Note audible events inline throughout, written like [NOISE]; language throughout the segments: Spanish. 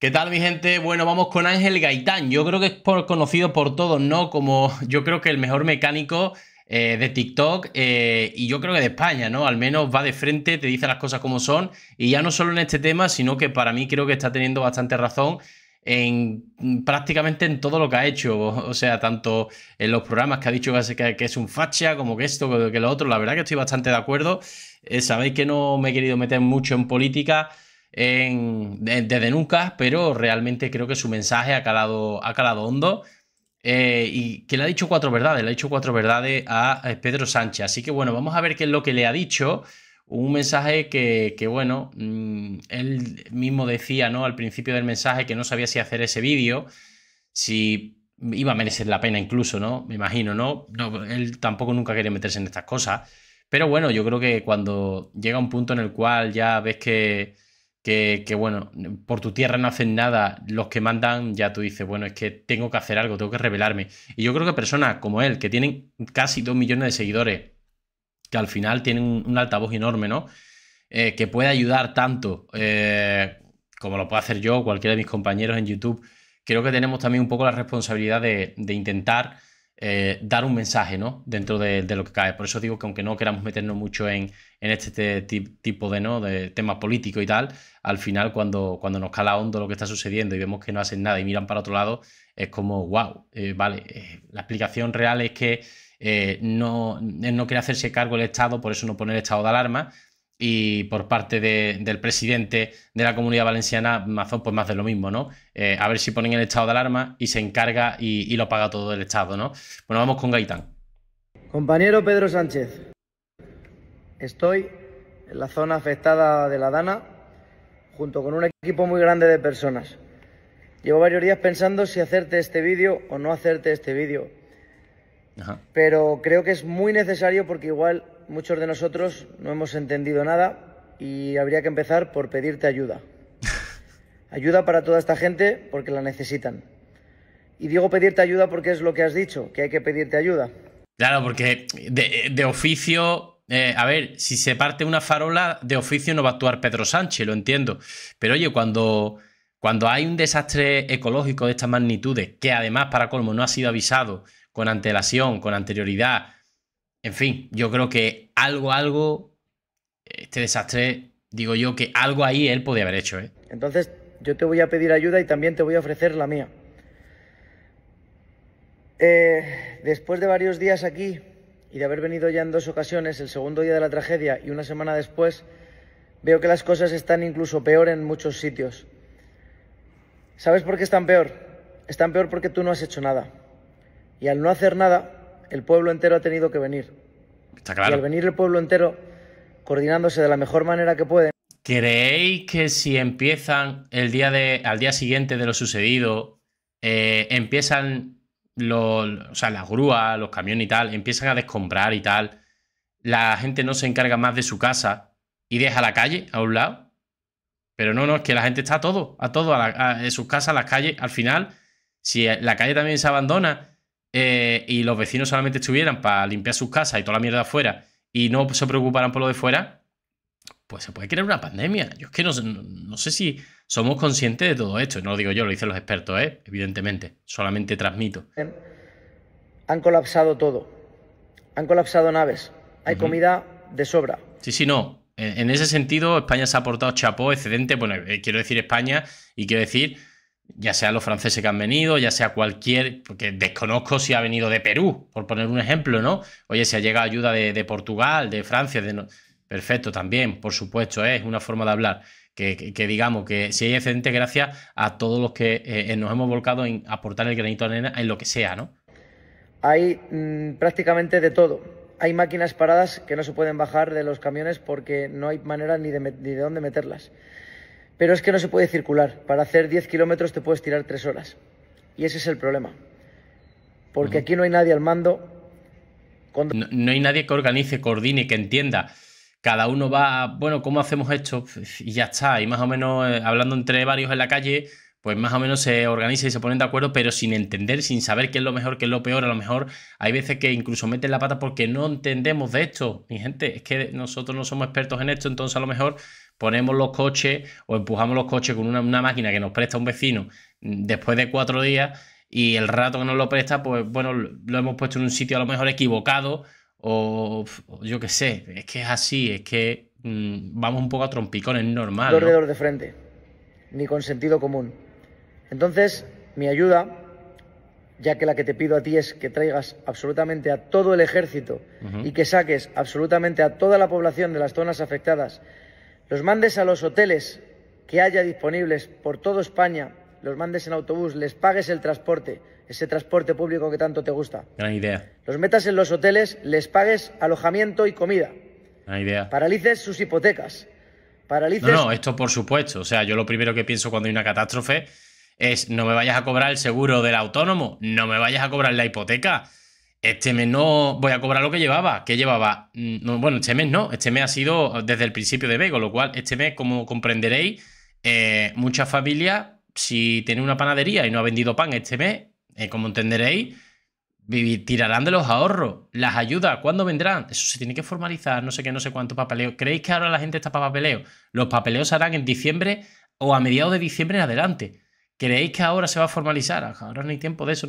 ¿Qué tal mi gente? Bueno, vamos con Ángel Gaitán. Yo creo que es conocido por todos, ¿no? Como yo creo que el mejor mecánico eh, de TikTok eh, y yo creo que de España, ¿no? Al menos va de frente, te dice las cosas como son y ya no solo en este tema, sino que para mí creo que está teniendo bastante razón en mm, prácticamente en todo lo que ha hecho, o sea, tanto en los programas que ha dicho que, que es un facha, como que esto, que lo otro, la verdad que estoy bastante de acuerdo. Eh, sabéis que no me he querido meter mucho en política, desde nunca, pero realmente creo que su mensaje ha calado, ha calado hondo. Eh, y que le ha dicho cuatro verdades, le ha dicho cuatro verdades a, Pedro Sánchez. Así que bueno, vamos a ver qué es lo que le ha dicho. Un mensaje que, bueno, mm, él mismo decía, ¿no? Al principio del mensaje que no sabía si hacer ese vídeo, si iba a merecer la pena incluso, ¿no? Me imagino, ¿no? Él tampoco nunca quiere meterse en estas cosas. Pero bueno, yo creo que cuando llega un punto en el cual ya ves que que, bueno, por tu tierra no hacen nada, los que mandan ya tú dices, bueno, es que tengo que hacer algo, tengo que revelarme. Y yo creo que personas como él, que tienen casi dos millones de seguidores, que al final tienen un, altavoz enorme, ¿no? Eh, que puede ayudar tanto eh, como lo puedo hacer yo o cualquiera de mis compañeros en YouTube, creo que tenemos también un poco la responsabilidad de intentar eh, dar un mensaje ¿no? dentro de, lo que cae. Por eso digo que aunque no queramos meternos mucho en, este tipo de, ¿no? de tema político y tal, al final cuando, nos cala hondo lo que está sucediendo y vemos que no hacen nada y miran para otro lado, es como, wow, eh, vale, eh, la explicación real es que... no, no quiere hacerse cargo el Estado, por eso no pone el estado de alarma, y por parte del presidente de la comunidad valenciana, Mazón, pues más de lo mismo, ¿no? Eh, a ver si ponen el estado de alarma y se encarga y lo paga todo el Estado, ¿no? Bueno, vamos con Gaitán. Compañero Pedro Sánchez, estoy en la zona afectada de la Dana junto con un equipo muy grande de personas. Llevo varios días pensando si hacerte este vídeo o no hacerte este vídeo. Pero creo que es muy necesario porque igual muchos de nosotros no hemos entendido nada y habría que empezar por pedirte ayuda. [LAUGHS] Ayuda para toda esta gente porque la necesitan. Y digo pedirte ayuda porque es lo que has dicho, que hay que pedirte ayuda. Claro, porque de, oficio eh, a ver, si se parte una farola, de oficio no va a actuar Pedro Sánchez, lo entiendo. Pero oye, cuando, cuando hay un desastre ecológico de estas magnitudes, que además, para colmo, no ha sido avisado con antelación, con anterioridad, en fin, yo creo que algo, algo, este desastre, digo yo que algo ahí él podía haber hecho. ¿eh? Entonces, yo te voy a pedir ayuda y también te voy a ofrecer la mía. Eh, después de varios días aquí y de haber venido ya en dos ocasiones, el segundo día de la tragedia y una semana después, veo que las cosas están incluso peor en muchos sitios. ¿Sabes por qué están peor? Están peor porque tú no has hecho nada. Y al no hacer nada, el pueblo entero ha tenido que venir. Está claro. Y al venir el pueblo entero, coordinándose de la mejor manera que pueden. ¿Creéis que si empiezan el día de, al día siguiente de lo sucedido, eh, empiezan los, las grúas, los camiones y tal, empiezan a descomprar y tal, la gente no se encarga más de su casa y deja la calle a un lado? Pero no, no, es que la gente está a todo, a todo, a, a sus casas, a las calles. Al final, si la calle también se abandona eh, y los vecinos solamente estuvieran para limpiar sus casas y toda la mierda afuera y no se preocuparan por lo de fuera, pues se puede crear una pandemia. Yo es que no, sé si somos conscientes de todo esto. No lo digo yo, lo dicen los expertos, ¿eh? evidentemente. Solamente transmito. Em, han colapsado todo. Han colapsado naves. Hay comida de sobra. Sí, sí, no. En, ese sentido, España se ha aportado chapó, excedente. Bueno, eh, quiero decir España y quiero decir ya sea los franceses que han venido, ya sea cualquier, porque desconozco si ha venido de Perú, por poner un ejemplo, ¿no? Oye, si ha llegado ayuda de, Portugal, de Francia, de... Perfecto, también, por supuesto, ¿eh? es una forma de hablar. Que, digamos que si hay excedente, gracias a todos los que eh, eh, nos hemos volcado en aportar el granito de arena en lo que sea, ¿no? Hay mm, prácticamente de todo. Hay máquinas paradas que no se pueden bajar de los camiones porque no hay manera ni de dónde meterlas. Pero es que no se puede circular. Para hacer 10 kilómetros te puedes tirar 3 horas. Y ese es el problema. Porque aquí no hay nadie al mando. No, hay nadie que organice, coordine, que entienda. Cada uno va, bueno, ¿cómo hacemos esto? Pues, y ya está. Y más o menos, eh, hablando entre varios en la calle, pues más o menos se organiza y se ponen de acuerdo, pero sin entender, sin saber qué es lo mejor, qué es lo peor. A lo mejor hay veces que incluso meten la pata porque no entendemos de esto. Mi gente, es que nosotros no somos expertos en esto, entonces a lo mejor ponemos los coches o empujamos los coches con una, máquina que nos presta un vecino mm, después de cuatro días y el rato que nos lo presta, pues bueno, lo hemos puesto en un sitio a lo mejor equivocado o, yo qué sé, es que es así, es que mm, vamos un poco a trompicones, normal. alrededor de frente, ni con sentido común. Entonces, mi ayuda, ya que la que te pido a ti es que traigas absolutamente a todo el ejército y que saques absolutamente a toda la población de las zonas afectadas los mandes a los hoteles que haya disponibles por toda España, los mandes en autobús, les pagues el transporte, ese transporte público que tanto te gusta. Gran idea. Los metas en los hoteles, les pagues alojamiento y comida. Gran idea. Paralices sus hipotecas. Paralices... No, no, esto por supuesto. O sea, yo lo primero que pienso cuando hay una catástrofe es no me vayas a cobrar el seguro del autónomo, no me vayas a cobrar la hipoteca. Este mes no voy a cobrar lo que llevaba. ¿Qué llevaba? Mm, bueno, este mes no. Este mes ha sido desde el principio de B, lo cual este mes, como comprenderéis, eh, muchas familias, si tienen una panadería y no ha vendido pan este mes, eh, como entenderéis, tirarán de los ahorros. Las ayudas, ¿cuándo vendrán? Eso se tiene que formalizar, no sé qué, no sé cuánto papeleo. ¿Creéis que ahora la gente está para papeleo? Los papeleos harán en diciembre o a mediados de diciembre en adelante. ¿Creéis que ahora se va a formalizar? Ahora no hay tiempo de eso.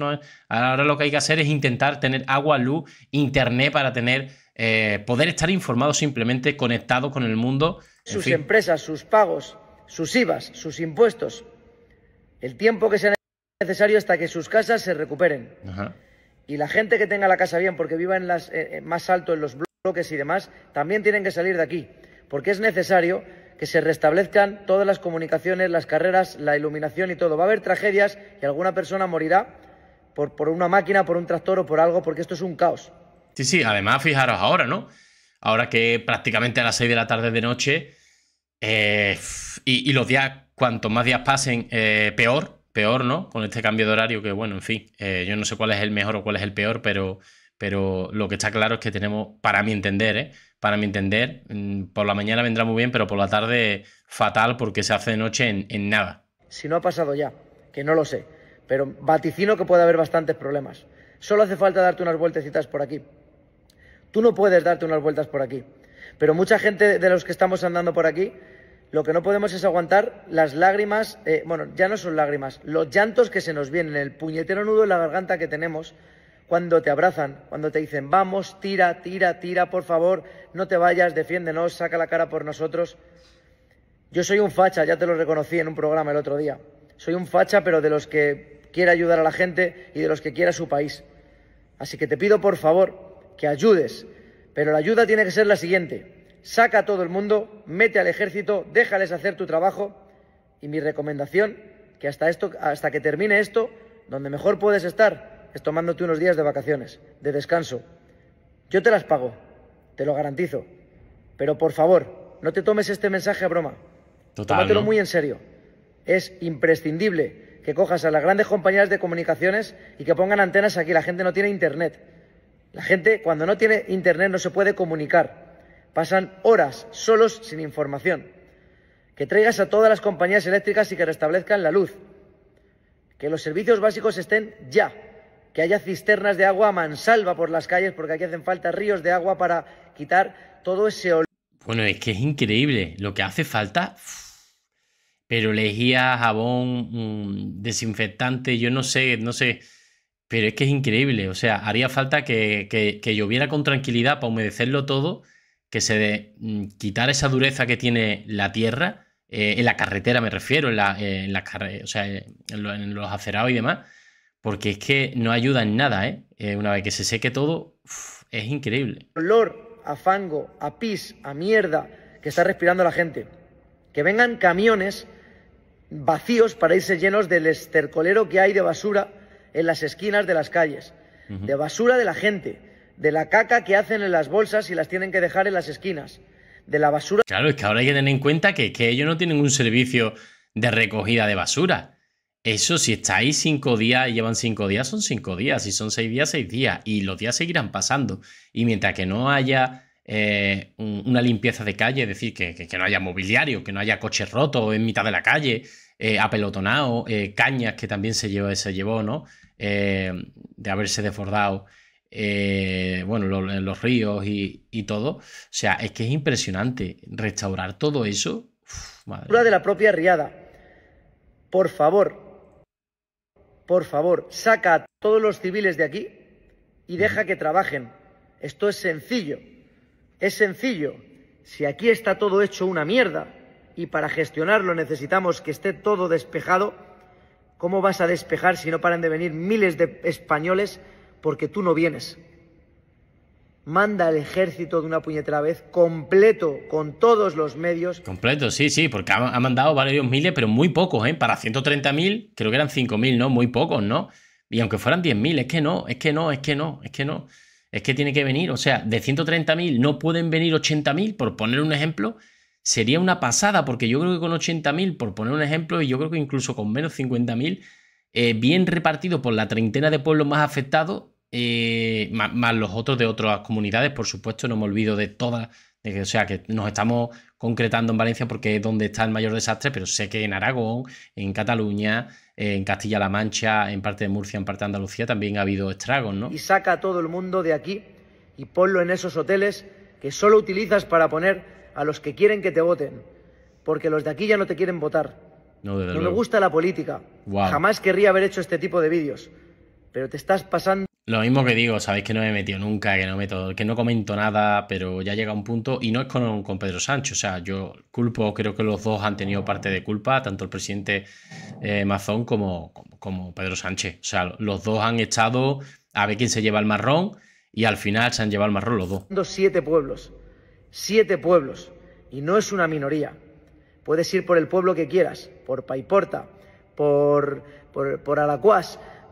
Ahora lo que hay que hacer es intentar tener agua, luz, internet para tener, eh, poder estar informado simplemente, conectado con el mundo. sus empresas, sus pagos, sus IVAs, sus impuestos. El tiempo que sea necesario hasta que sus casas se recuperen. Y la gente que tenga la casa bien, porque viva en las, eh, eh, más alto en los bloques y demás, también tienen que salir de aquí. Porque es necesario que se restablezcan todas las comunicaciones, las carreras, la iluminación y todo. Va a haber tragedias y alguna persona morirá por, una máquina, por un tractor o por algo, porque esto es un caos. Sí, sí, además fijaros ahora, ¿no? Ahora que prácticamente a las 6 de la tarde de noche eh, y, los días, cuanto más días pasen, eh, peor, peor, ¿no? Con este cambio de horario que, bueno, en fin, eh, yo no sé cuál es el mejor o cuál es el peor, pero, pero lo que está claro es que tenemos, para mi entender, ¿eh? para mi entender. Mm, por la mañana vendrá muy bien, pero por la tarde fatal porque se hace de noche en, nada. Si no ha pasado ya, que no lo sé, pero vaticino que puede haber bastantes problemas. Solo hace falta darte unas vueltecitas por aquí. Tú no puedes darte unas vueltas por aquí. Pero mucha gente de los que estamos andando por aquí, lo que no podemos es aguantar las lágrimas, eh, bueno, ya no son lágrimas, los llantos que se nos vienen, el puñetero nudo en la garganta que tenemos cuando te abrazan, cuando te dicen, vamos, tira, tira, tira, por favor, no te vayas, defiéndenos, saca la cara por nosotros. Yo soy un facha, ya te lo reconocí en un programa el otro día. Soy un facha, pero de los que quiere ayudar a la gente y de los que quiere a su país. Así que te pido, por favor, que ayudes. Pero la ayuda tiene que ser la siguiente. Saca a todo el mundo, mete al ejército, déjales hacer tu trabajo. Y mi recomendación, que hasta, esto, hasta que termine esto, donde mejor puedes estar, es tomándote unos días de vacaciones, de descanso. Yo te las pago, te lo garantizo. Pero por favor, no te tomes este mensaje a broma. Tómatelo muy en serio. Es imprescindible que cojas a las grandes compañías de comunicaciones y que pongan antenas aquí. La gente no tiene internet. La gente, cuando no tiene internet, no se puede comunicar. Pasan horas solos sin información. Que traigas a todas las compañías eléctricas y que restablezcan la luz. Que los servicios básicos estén ya que haya cisternas de agua mansalva por las calles, porque aquí hacen falta ríos de agua para quitar todo ese olor. Bueno, es que es increíble. Lo que hace falta. Pero lejía, jabón, mm, desinfectante, yo no sé, no sé. Pero es que es increíble. O sea, haría falta que, que, lloviera con tranquilidad para humedecerlo todo, que se de, mm, quitar esa dureza que tiene la tierra, eh, en la carretera me refiero, en, la, en la o sea, en los acerados y demás porque es que no ayuda en nada, ¿eh? eh una vez que se seque todo, es increíble. Olor a fango, a pis, a mierda que está respirando la gente. Que vengan camiones vacíos para irse llenos del estercolero que hay de basura en las esquinas de las calles. De basura de la gente. De la caca que hacen en las bolsas y las tienen que dejar en las esquinas. De la basura. Claro, es que ahora hay que tener en cuenta que ellos no tienen un servicio de recogida de basura. Eso, si está ahí cinco días y llevan cinco días, son cinco días. Si son seis días, seis días. Y los días seguirán pasando. Y mientras que no haya eh, una limpieza de calle, es decir, que, no haya mobiliario, que no haya coches rotos en mitad de la calle, eh, apelotonado, eh, cañas que también se llevó, se llevó ¿no? de haberse desbordado. bueno, los ríos y, todo. O sea, es que es impresionante restaurar todo eso. de la propia riada. Por favor, por favor, saca a todos los civiles de aquí y deja que trabajen. Esto es sencillo, es sencillo. Si aquí está todo hecho una mierda y para gestionarlo necesitamos que esté todo despejado, ¿cómo vas a despejar si no paran de venir miles de españoles porque tú no vienes? manda el ejército de una puñetera vez completo, con todos los medios. Completo, sí, sí, porque ha, mandado varios miles, pero muy pocos, ¿eh? Para 130.000, creo que eran 5.000, ¿no? Muy pocos, ¿no? Y aunque fueran 10.000, es que no, es que no, es que no, es que no. Es que tiene que venir, o sea, de 130.000 no pueden venir 80.000, por poner un ejemplo, sería una pasada, porque yo creo que con 80.000, por poner un ejemplo, y yo creo que incluso con menos 50.000, eh, bien repartido por la treintena de pueblos más afectados, eh, más, los otros de otras comunidades, por supuesto, no me olvido de todas, o sea, que nos estamos concretando en Valencia porque es donde está el mayor desastre, pero sé que en Aragón, en Cataluña, en Castilla-La Mancha, en parte de Murcia, en parte de Andalucía, también ha habido estragos, ¿no? Y saca a todo el mundo de aquí y ponlo en esos hoteles que solo utilizas para poner a los que quieren que te voten, porque los de aquí ya no te quieren votar. No, me gusta la política. Jamás querría haber hecho este tipo de vídeos, pero te estás pasando... Lo mismo que digo, sabéis que no me he metido nunca, que no meto, que no comento nada, pero ya llega un punto, y no es con, Pedro Sánchez, o sea, yo culpo, creo que los dos han tenido parte de culpa, tanto el presidente eh, Mazón como, Pedro Sánchez. O sea, los dos han echado a ver quién se lleva el marrón, y al final se han llevado el marrón los dos. Siete pueblos, siete pueblos, y no es una minoría. Puedes ir por el pueblo que quieras, por Paiporta, por, por, por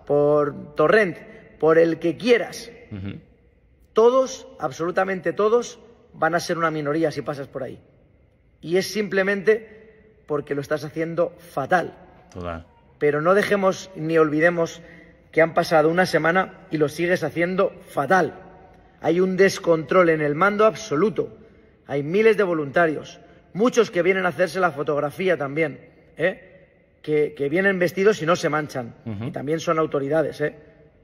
por Torrent por el que quieras. Todos, absolutamente todos, van a ser una minoría si pasas por ahí. Y es simplemente porque lo estás haciendo fatal. Pero no dejemos ni olvidemos que han pasado una semana y lo sigues haciendo fatal. Hay un descontrol en el mando absoluto. Hay miles de voluntarios, muchos que vienen a hacerse la fotografía también, ¿eh? que, vienen vestidos y no se manchan. Y también son autoridades. ¿eh?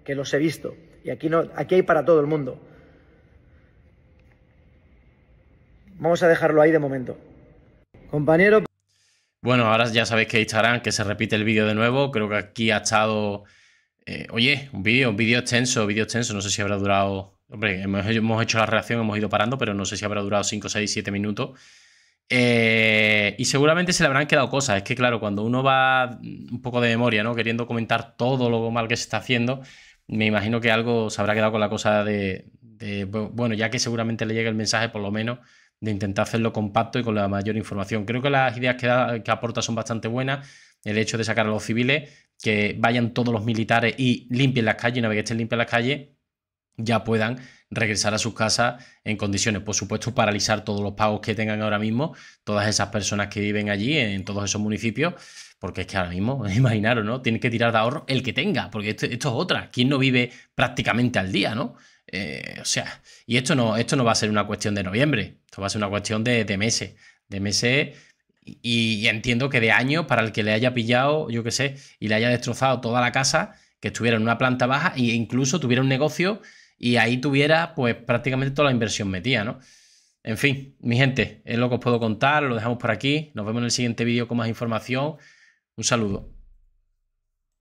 que los he visto. Y aquí, no, aquí hay para todo el mundo. Vamos a dejarlo ahí de momento. Compañero. Bueno, ahora ya sabéis que Instagram, que se repite el vídeo de nuevo. Creo que aquí ha estado. Eh, oye, un vídeo, un vídeo extenso, vídeo extenso. No sé si habrá durado. Hombre, hemos, hecho la reacción, hemos ido parando, pero no sé si habrá durado 5, 6, 7 minutos. Eh, y seguramente se le habrán quedado cosas. Es que, claro, cuando uno va un poco de memoria, ¿no? Queriendo comentar todo lo mal que se está haciendo, me imagino que algo se habrá quedado con la cosa de, bueno, ya que seguramente le llega el mensaje, por lo menos, de intentar hacerlo compacto y con la mayor información. Creo que las ideas que, que aporta son bastante buenas. El hecho de sacar a los civiles, que vayan todos los militares y limpien las calles, una vez que estén limpias las calles, ya puedan regresar a sus casas en condiciones. Por supuesto, paralizar todos los pagos que tengan ahora mismo todas esas personas que viven allí, en todos esos municipios porque es que ahora mismo, [LAUGHS] imaginaros, ¿no? Tiene que tirar de ahorro el que tenga, porque esto, es otra. ¿Quién no vive prácticamente al día, no? Eh, o sea, y esto no, esto no va a ser una cuestión de noviembre, esto va a ser una cuestión de, meses, de meses y, y, entiendo que de años para el que le haya pillado, yo qué sé, y le haya destrozado toda la casa, que estuviera en una planta baja e incluso tuviera un negocio y ahí tuviera pues prácticamente toda la inversión metida, ¿no? En fin, mi gente, es lo que os puedo contar, lo dejamos por aquí, nos vemos en el siguiente vídeo con más información. Un saludo.